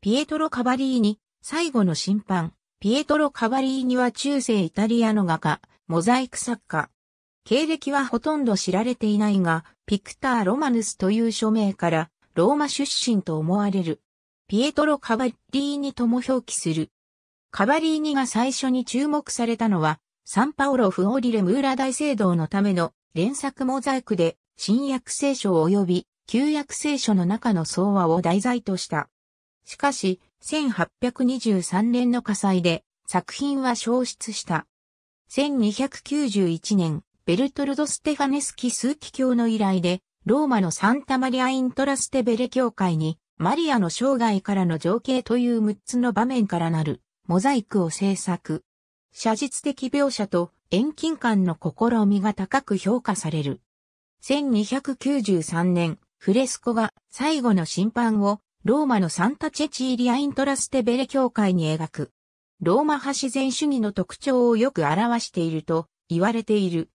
ピエトロ・カバリーニ、最後の審判。ピエトロ・カバリーニは中世イタリアの画家、モザイク作家。経歴はほとんど知られていないが、ピクター・ロマヌスという署名から、ローマ出身と思われる。ピエトロ・カバリーニとも表記する。カバリーニが最初に注目されたのは、サンパオロ・フオーリレ・ムーラ大聖堂のための連作モザイクで、新約聖書及び旧約聖書の中の総和を題材とした。しかし、1823年の火災で作品は消失した。1291年、ベルトルド・ステファネスキ数奇教の依頼で、ローマのサンタマリア・イントラステベレ教会に、マリアの生涯からの情景という6つの場面からなる、モザイクを制作。写実的描写と遠近感の試みが高く評価される。1293年、フレスコが最後の審判をローマのサンタチェチーリア・イントラステベレ教会に描く、ローマ派自然主義の特徴をよく表していると言われている。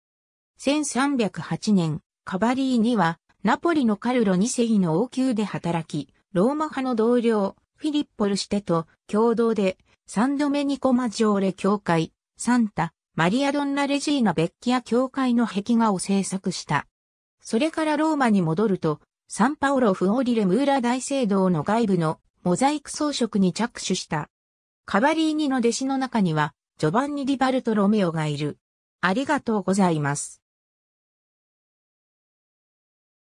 1308年、カバリーには、ナポリのカルロ2世の王宮で働き、ローマ派の同僚、フィリッポルシテと共同で、サンドメニコマジョーレ教会、サンタ、マリア・ドンナ・レジーナ・ベッキア教会の壁画を制作した。それからローマに戻ると、サンパオロフオーリレムーラ大聖堂の外部のモザイク装飾に着手した。カバリーニの弟子の中には、ジョバンニ・ディバルト・ロメオがいる。ありがとうございます。